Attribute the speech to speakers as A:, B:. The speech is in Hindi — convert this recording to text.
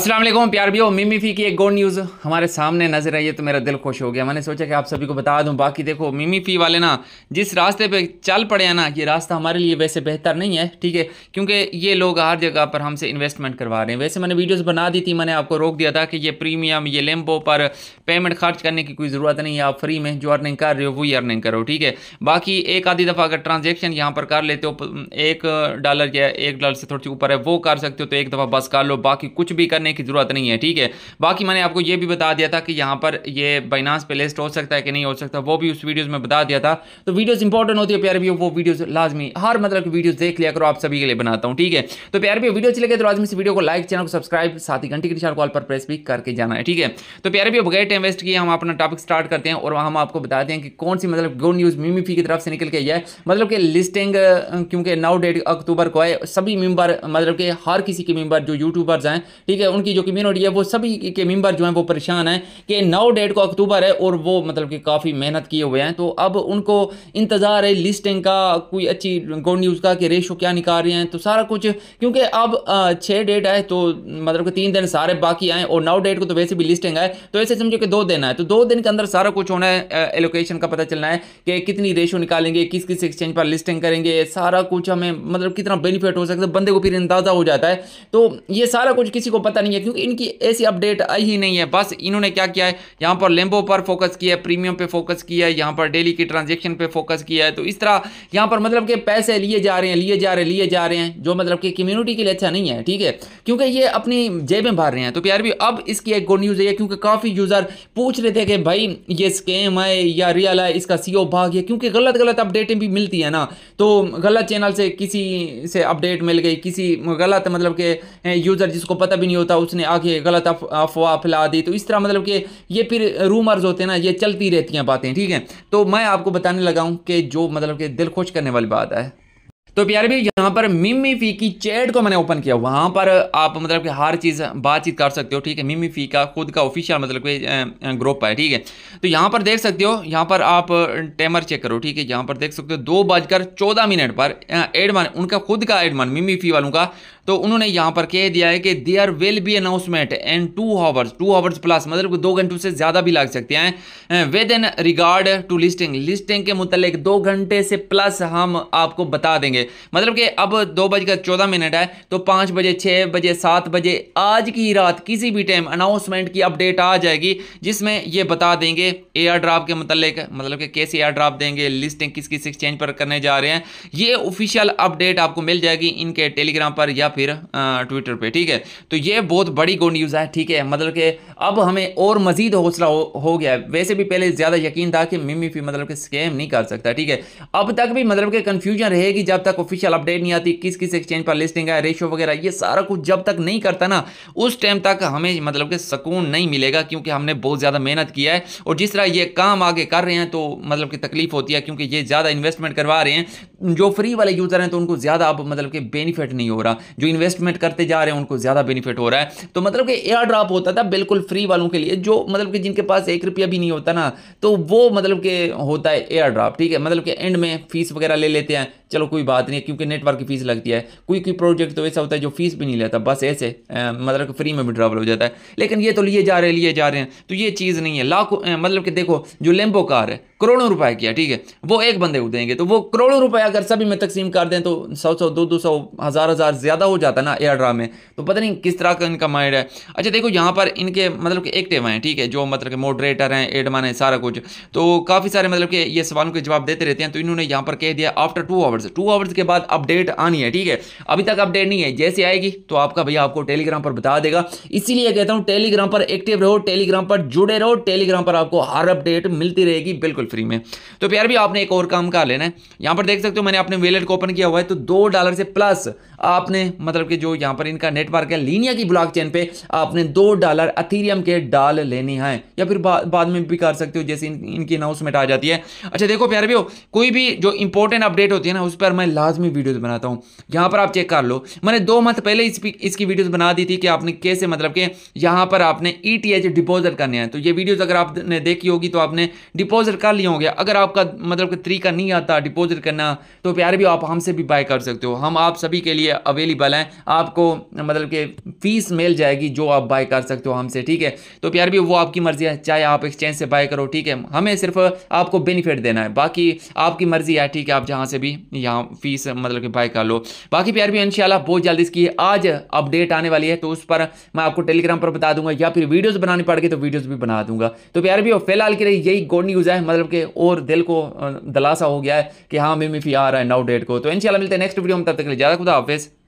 A: असलम प्यार भी हो मिमी फी की एक गुड न्यूज़ हमारे सामने नज़र आई है तो मेरा दिल खुश हो गया मैंने सोचा कि आप सभी को बता दूं बाकी देखो मिमी फी वाले ना जिस रास्ते पे चल पड़े हैं ना ये रास्ता हमारे लिए वैसे बेहतर नहीं है ठीक है क्योंकि ये लोग हर जगह पर हमसे इन्वेस्टमेंट करवा रहे हैं वैसे मैंने वीडियोज़ बना दी थी मैंने आपको रोक दिया था कि ये प्रीमियम ये लेम्बो पर पेमेंट खर्च करने की कोई ज़रूरत नहीं है आप फ्री में जो अर्निंग कर रहे हो वही अर्निंग करो ठीक है बाकी एक आधी दफ़ा अगर ट्रांजेक्शन यहाँ पर कर लेते हो एक डॉलर या एक डॉलर से थोड़ी सी ऊपर है वो कर सकते हो तो एक दफ़ा बस कर लो बाकी कुछ भी करने करने की ज़रूरत नहीं है ठीक है बाकी मैंने आपको ये भी बता दिया था कि यहाँ पर ये बाइनास पे लिस्ट हो सकता है कि नहीं हो सकता वो भी उस वीडियोज़ में बता दिया था तो वीडियोज़ इंपॉर्टेंट होती है प्यार भी वो वीडियोज़ लाजमी हर मतलब की वीडियोज़ देख लिया करो आप सभी के लिए बनाता हूँ ठीक है तो प्यार भी वीडियो अच्छी लगे तो लाजमी इस वीडियो को लाइक चैनल को सब्सक्राइब साथ ही घंटी के निशान कॉल पर प्रेस भी करके जाना है ठीक है तो प्यार भी बगैर टाइम वेस्ट किए हम अपना टॉपिक स्टार्ट करते हैं और हम आपको बताते हैं कि कौन सी मतलब गुड न्यूज़ मीमीफी की तरफ से निकल के आई है मतलब कि लिस्टिंग क्योंकि नौ डेट अक्टूबर को है सभी मेंबर मतलब कि हर किसी के मेंबर जो यूट्यूबर्स हैं ठीक है उनकी जो कम्यूनिटी है वो सभी के मेम्बर जो हैं वो परेशान हैं कि नौ डेट को अक्टूबर है और वो मतलब कि काफ़ी मेहनत किए हुए हैं तो अब उनको इंतज़ार है लिस्टिंग का कोई अच्छी गुड न्यूज़ का कि रेशो क्या निकाल रहे हैं तो सारा कुछ क्योंकि अब छः डेट आए तो मतलब कि तीन दिन सारे बाकी आए और नौ डेट को तो वैसे भी लिस्टिंग आए तो ऐसे समझो कि दो दिन आए तो दो दिन के अंदर सारा कुछ होना है एलोकेशन का पता चलना है कि कितनी रेशो निकालेंगे किस किस एक्सचेंज पर लिस्टिंग करेंगे सारा कुछ हमें मतलब कितना बेनिफिट हो सकता है बंदे को फिर अंदाज़ा हो जाता है तो ये सारा कुछ किसी को पता नहीं नहीं है क्योंकि इनकी ऐसी अपडेट आई ही नहीं है बस इन्होंने क्या किया है यहाँ पर लेम्बो पर फोकस किया है प्रीमियम पे फोकस किया है यहाँ पर डेली की ट्रांजेक्शन पे फोकस किया है तो इस तरह यहाँ पर मतलब कि पैसे लिए जा रहे हैं लिए जा रहे हैं लिए जा रहे हैं जो मतलब कि कम्युनिटी के लिए अच्छा नहीं है ठीक है क्योंकि ये अपनी जेबें भर रहे हैं तो प्यार भी अब इसकी एक गुड न्यूज़ है क्योंकि काफ़ी यूज़र पूछ रहे थे कि भाई ये स्कैम है या रियल है इसका सी e भाग है क्योंकि गलत गलत अपडेटें भी मिलती है ना तो गलत चैनल से किसी से अपडेट मिल गई किसी गलत मतलब के यूज़र जिसको पता भी नहीं होता उसने आगे गलत अफवाह फैला दी तो इस तरह मतलब कि ये फिर रूमर्स होते हैं ना ये चलती रहती हैं बातें ठीक है तो मैं आपको बताने लगा हूँ कि जो मतलब कि दिल खुश करने वाली बात है तो प्यारे भी यहाँ पर मिमी फी की चैट को मैंने ओपन किया वहाँ पर आप मतलब कि हर चीज़ बातचीत कर सकते हो ठीक है मिमी फी का खुद का ऑफिशियल मतलब कि ग्रुप है ठीक है तो यहाँ पर देख सकते हो यहाँ पर आप टाइमर चेक करो ठीक है यहाँ पर देख सकते हो दो बजकर चौदह मिनट पर एडमान उनका खुद का एडमान मिमी फी वालों का तो उन्होंने यहां पर कह दिया है कि there will be announcement in two hours two hours plus मतलब दो घंटों से ज़्यादा भी लग सकते हैं with in regard to listing listing के मुतालिक दो घंटे से प्लस हम आपको बता देंगे मतलब कि अब दो बजकर चौदह मिनट है तो पांच बजे छह बजे सात बजे आज की रात किसी भी टाइम अनाउंसमेंट की अपडेट आ जाएगी जिसमें यह बता देंगे एयर ड्राफ के मुतलिक मतलब कि कैसे एयर ड्राफ देंगे लिस्टिंग किस किस एक्सचेंज पर करने जा रहे हैं ये ऑफिशियल अपडेट आपको मिल जाएगी इनके टेलीग्राम पर या फिर फिर ट्विटर पे ठीक है तो ये बहुत बड़ी गुड न्यूज़ है ठीक है मतलब कि अब हमें और मज़ीद हौसला हो, हो गया वैसे भी पहले ज़्यादा यकीन था कि मिमी फी मतलब कि स्कैम नहीं कर सकता ठीक है अब तक भी मतलब कि कन्फ्यूजन रहेगी जब तक ऑफिशियल अपडेट नहीं आती किस किस एक्सचेंज पर लिस्टिंग है रेशो वगैरह ये सारा कुछ जब तक नहीं करता ना उस टाइम तक हमें मतलब कि सुकून नहीं मिलेगा क्योंकि हमने बहुत ज़्यादा मेहनत किया है और जिस तरह ये काम आगे कर रहे हैं तो मतलब कि तकलीफ होती है क्योंकि ये ज़्यादा इन्वेस्टमेंट करवा रहे हैं जो फ्री वाले यूज़र हैं तो उनको ज़्यादा अब मतलब कि बेनिफिट नहीं हो रहा जो इन्वेस्टमेंट करते जा रहे हैं उनको ज़्यादा बेनिफिट हो रहा है तो मतलब कि एयर ड्रॉप होता था बिल्कुल फ्री वालों के लिए जो मतलब कि जिनके पास एक रुपया भी नहीं होता ना तो वो मतलब के होता है एयर ड्रॉप ठीक है मतलब कि एंड में फीस वगैरह ले लेते हैं चलो कोई बात नहीं है क्योंकि नेटवर्क की फीस लगती है कोई कोई प्रोजेक्ट तो ऐसा होता है जो फीस भी नहीं लेता बस ऐसे मतलब कि फ्री में विड्रावल हो जाता है लेकिन ये तो लिए जा रहे लिए जा रहे हैं तो ये चीज़ नहीं है लाखों मतलब कि देखो जो लेम्बो कार है करोड़ों रुपए की है ठीक है वो एक बंदे को देंगे तो वो करोड़ों रुपए अगर सभी में तकसीम कर दें तो सौ सौ दो दो सौ हज़ार हज़ार ज़्यादा हो जाता है ना एयर ड्रा में तो पता नहीं किस तरह का इनका माइंड है अच्छा देखो यहाँ पर इनके मतलब कि एक्टिव हैं ठीक है जो मतलब कि मॉडरेटर हैं एडमन है सारा कुछ तो काफ़ी सारे मतलब कि ये सवालों के जवाब देते रहते हैं तो इन्होंने यहाँ पर कह दिया after two hours hours two hours के बाद अपडेट आनी है ठीक है अभी तक अपडेट नहीं है जैसे आएगी तो आपका भैया आपको टेलीग्राम पर बता देगा इसीलिए कहता हूँ टेलीग्राम पर एक्टिव रहो टेलीग्राम पर जुड़े रहो टेलीग्राम पर आपको हर अपडेट मिलती रहेगी बिल्कुल फ्री में तो प्यार भी आपने एक और काम कर लेना है यहाँ पर देख सकते हो मैंने अपने वेलेट को ओपन किया हुआ है तो दो डॉलर से प्लस आपने मतलब कि जो यहाँ पर इनका नेटवर्क है लीनिया की ब्लॉकचेन पे आपने दो डॉलर अथीरियम के डाल लेने हैं या फिर बाद में भी कर सकते हो जैसे इनकी अनाउंसमेंट आ जाती है अच्छा देखो प्यार भी हो कोई भी जो इंपॉर्टेंट अपडेट होती है ना उस पर मैं लाजमी वीडियोस बनाता हूँ यहाँ पर आप चेक कर लो मैंने दो मंथ पहले इस इसकी वीडियोस बना दी थी कि आपने कैसे मतलब कि यहाँ पर आपने ई टी एच डिपॉजिट करने हैं तो ये वीडियोस अगर आपने देखी होगी तो आपने डिपॉजिट कर लिया होंगे अगर आपका मतलब तरीका नहीं आता डिपॉजिट करना तो प्यारे भी आप हमसे भी बाय कर सकते हो हम आप सभी के लिए अवेलेबल हैं आपको मतलब कि फीस मिल जाएगी जो आप बाय कर सकते हो हमसे ठीक है तो प्यार भी वो आपकी मर्जी है चाहे आप एक्सचेंज से बाय करो ठीक है हमें सिर्फ आपको बेनिफिट देना है बाकी आपकी मर्जी है ठीक है आप जहाँ से भी या फीस मतलब कि बाय कर लो बाकी प्यार भी इनशाला बहुत जल्दी इसकी आज अपडेट आने वाली है तो उस पर मैं आपको टेलीग्राम पर बता दूंगा या फिर वीडियोस बनानी पड़ गई तो वीडियोस भी बना दूंगा तो प्यार भी फिलहाल के लिए यही गुड न्यूज़ है मतलब कि और दिल को दलासा हो गया है कि हाँ मेमी फी आ रहा है नाउ डेट को तो इनशाला मिलते हैं नेक्स्ट वीडियो में तब तक ज़्यादा खुदा हाफिज़